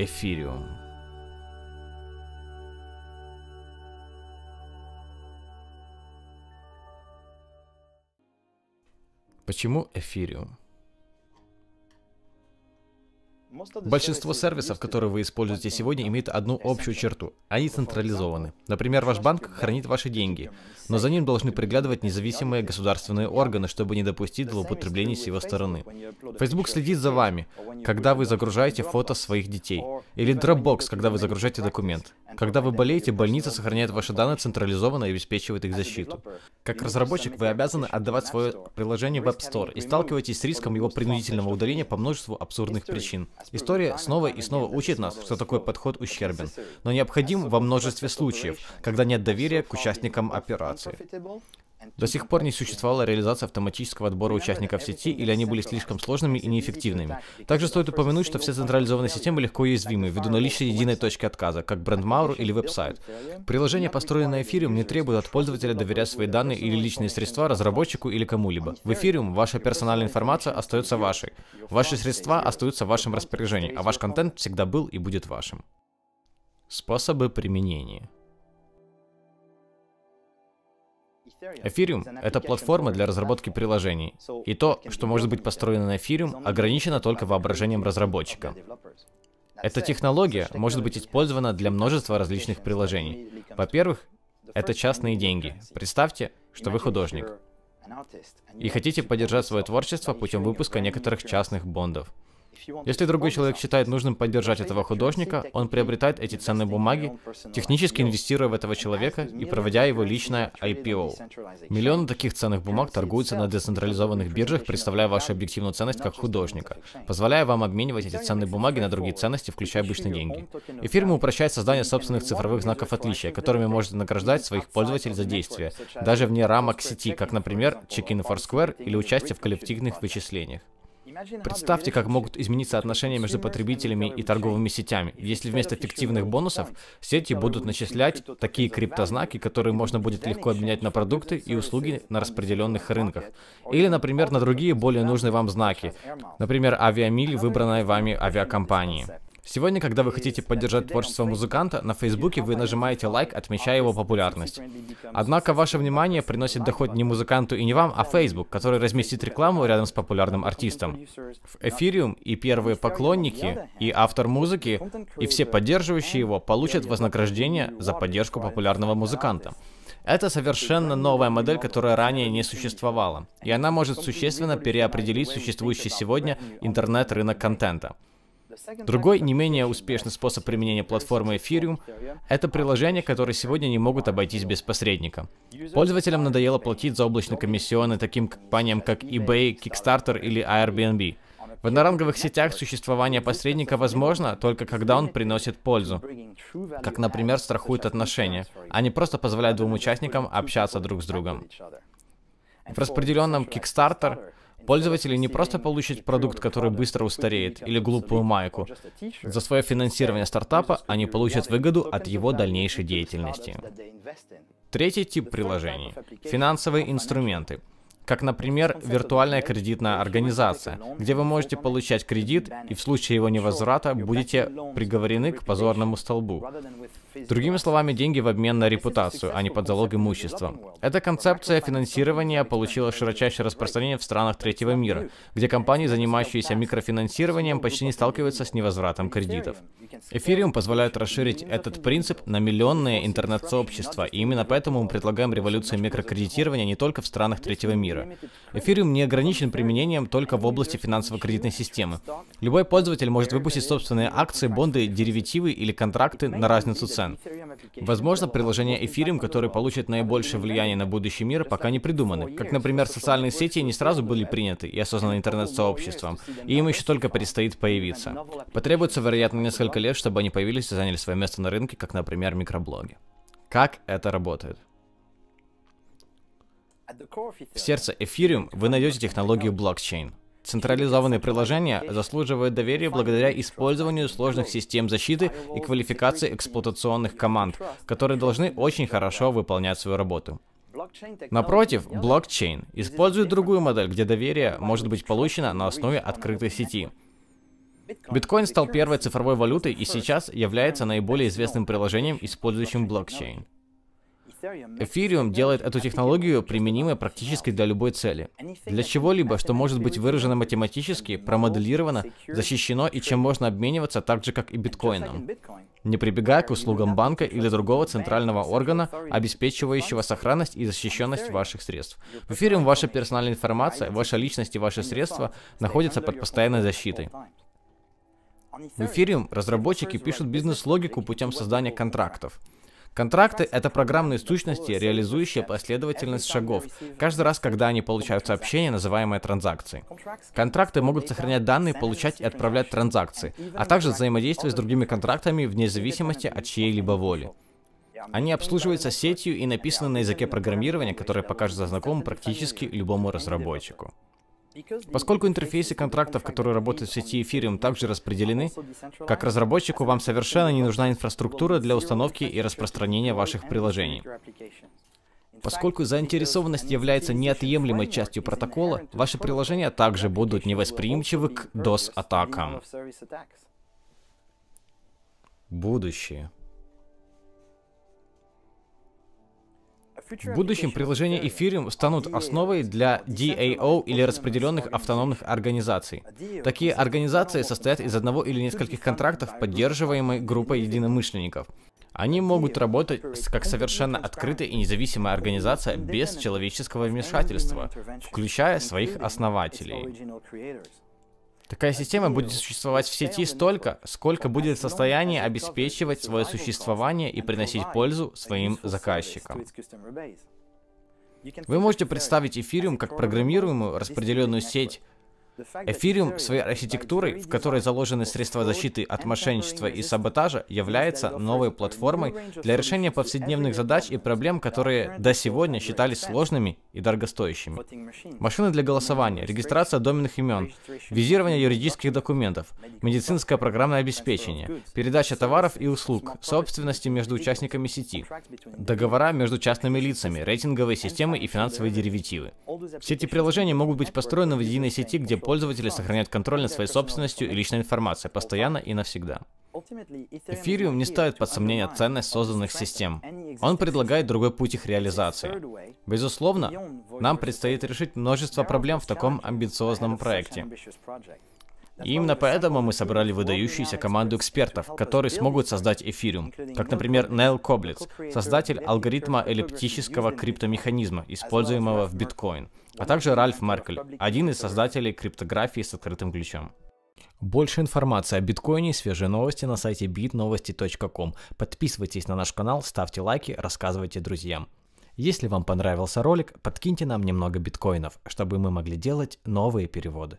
Эфириум. Почему эфириум? Большинство сервисов, которые вы используете сегодня, имеют одну общую черту. Они централизованы. Например, ваш банк хранит ваши деньги, но за ним должны приглядывать независимые государственные органы, чтобы не допустить злоупотреблений с его стороны. Facebook следит за вами, когда вы загружаете фото своих детей, или Dropbox, когда вы загружаете документ. Когда вы болеете, больница сохраняет ваши данные централизованно и обеспечивает их защиту. Как разработчик, вы обязаны отдавать свое приложение в App Store и сталкиваетесь с риском его принудительного удаления по множеству абсурдных причин. История снова и снова учит нас, что такой подход ущербен, но необходим во множестве случаев, когда нет доверия к участникам операции. До сих пор не существовала реализация автоматического отбора участников сети, или они были слишком сложными и неэффективными. Также стоит упомянуть, что все централизованные системы легко уязвимы, ввиду наличия единой точки отказа, как бренд Мауру или веб-сайт. Приложение, построенное Эфириум, не требует от пользователя доверять свои данные или личные средства разработчику или кому-либо. В Эфириум ваша персональная информация остается вашей. Ваши средства остаются в вашем распоряжении, а ваш контент всегда был и будет вашим. Способы применения. Эфириум — это платформа для разработки приложений, и то, что может быть построено на эфириум, ограничено только воображением разработчика. Эта технология может быть использована для множества различных приложений. Во-первых, это частные деньги. Представьте, что вы художник и хотите поддержать свое творчество путем выпуска некоторых частных бондов. Если другой человек считает нужным поддержать этого художника, он приобретает эти ценные бумаги, технически инвестируя в этого человека и проводя его личное IPO. Миллионы таких ценных бумаг торгуются на децентрализованных биржах, представляя вашу объективную ценность как художника, позволяя вам обменивать эти ценные бумаги на другие ценности, включая обычные деньги. И фирма упрощает создание собственных цифровых знаков отличия, которыми может награждать своих пользователей за действия, даже вне рамок сети, как, например, чек-ин Foursquare или участие в коллективных вычислениях. Представьте, как могут измениться отношения между потребителями и торговыми сетями, если вместо фиктивных бонусов сети будут начислять такие криптознаки, которые можно будет легко обменять на продукты и услуги на распределенных рынках. Или, например, на другие более нужные вам знаки, например, авиамиль, выбранной вами авиакомпании. Сегодня, когда вы хотите поддержать творчество музыканта, на Фейсбуке вы нажимаете лайк, отмечая его популярность. Однако ваше внимание приносит доход не музыканту и не вам, а Facebook, который разместит рекламу рядом с популярным артистом. В Эфириум и первые поклонники, и автор музыки, и все поддерживающие его получат вознаграждение за поддержку популярного музыканта. Это совершенно новая модель, которая ранее не существовала, и она может существенно переопределить существующий сегодня интернет-рынок контента. Другой, не менее успешный способ применения платформы Ethereum — это приложения, которые сегодня не могут обойтись без посредника. Пользователям надоело платить за облачные комиссионы таким компаниям, как eBay, Kickstarter или Airbnb. В одноранговых сетях существование посредника возможно только когда он приносит пользу, как, например, страхует отношения, а не просто позволяет двум участникам общаться друг с другом. В распределенном Kickstarter — Пользователи не просто получат продукт, который быстро устареет, или глупую майку. За свое финансирование стартапа они получат выгоду от его дальнейшей деятельности. Третий тип приложений — финансовые инструменты как, например, виртуальная кредитная организация, где вы можете получать кредит и в случае его невозврата будете приговорены к позорному столбу. Другими словами, деньги в обмен на репутацию, а не под залог имущества. Эта концепция финансирования получила широчайшее распространение в странах третьего мира, где компании, занимающиеся микрофинансированием, почти не сталкиваются с невозвратом кредитов. Эфириум позволяет расширить этот принцип на миллионные интернет-сообщества, и именно поэтому мы предлагаем революцию микрокредитирования не только в странах третьего мира. Эфириум не ограничен применением только в области финансово-кредитной системы. Любой пользователь может выпустить собственные акции, бонды, деривативы или контракты на разницу цен стран. Возможно, приложения Эфириум, которые получат наибольшее влияние на будущий мир, пока не придуманы. Как, например, социальные сети не сразу были приняты и осознаны интернет-сообществом, и им еще только предстоит появиться. Потребуется, вероятно, несколько лет, чтобы они появились и заняли свое место на рынке, как, например, микроблоги. Как это работает? В сердце Эфириум вы найдете технологию блокчейн. Централизованные приложения заслуживают доверия благодаря использованию сложных систем защиты и квалификации эксплуатационных команд, которые должны очень хорошо выполнять свою работу. Напротив, блокчейн использует другую модель, где доверие может быть получено на основе открытой сети. Биткоин стал первой цифровой валютой и сейчас является наиболее известным приложением, использующим блокчейн. Эфириум делает эту технологию применимой практически для любой цели. Для чего-либо, что может быть выражено математически, промоделировано, защищено и чем можно обмениваться так же, как и биткоином. Не прибегая к услугам банка или другого центрального органа, обеспечивающего сохранность и защищенность ваших средств. В эфириум ваша персональная информация, ваша личность и ваши средства находятся под постоянной защитой. В эфириум разработчики пишут бизнес-логику путем создания контрактов – Контракты — это программные сущности, реализующие последовательность шагов, каждый раз, когда они получают сообщение, называемое транзакцией. Контракты могут сохранять данные, получать и отправлять транзакции, а также взаимодействовать с другими контрактами вне зависимости от чьей-либо воли. Они обслуживаются сетью и написаны на языке программирования, которое покажется знакомым практически любому разработчику. Поскольку интерфейсы контрактов, которые работают в сети Ethereum, также распределены, как разработчику вам совершенно не нужна инфраструктура для установки и распространения ваших приложений. Поскольку заинтересованность является неотъемлемой частью протокола, ваши приложения также будут невосприимчивы к DOS-атакам. Будущее. В будущем приложения Ethereum станут основой для DAO или распределенных автономных организаций. Такие организации состоят из одного или нескольких контрактов, поддерживаемой группой единомышленников. Они могут работать как совершенно открытая и независимая организация без человеческого вмешательства, включая своих основателей. Такая система будет существовать в сети столько, сколько будет в состоянии обеспечивать свое существование и приносить пользу своим заказчикам. Вы можете представить эфириум как программируемую распределенную сеть Эфириум своей архитектурой, в которой заложены средства защиты от мошенничества и саботажа, является новой платформой для решения повседневных задач и проблем, которые до сегодня считались сложными и дорогостоящими. Машины для голосования, регистрация доменных имен, визирование юридических документов, медицинское программное обеспечение, передача товаров и услуг, собственности между участниками сети, договора между частными лицами, рейтинговые системы и финансовые деривативы. Все эти приложения могут быть построены в единой сети, где Пользователи сохраняют контроль над своей собственностью и личной информацией постоянно и навсегда. Эфириум не ставит под сомнение ценность созданных систем. Он предлагает другой путь их реализации. Безусловно, нам предстоит решить множество проблем в таком амбициозном проекте. И именно поэтому мы собрали выдающуюся команду экспертов, которые смогут создать эфириум, как, например, Нел Коблиц, создатель алгоритма эллиптического криптомеханизма, используемого в биткоин, а также Ральф Меркель, один из создателей криптографии с открытым ключом. Больше информации о биткоине и свежие новости на сайте bitnovosti.com. Подписывайтесь на наш канал, ставьте лайки, рассказывайте друзьям. Если вам понравился ролик, подкиньте нам немного биткоинов, чтобы мы могли делать новые переводы.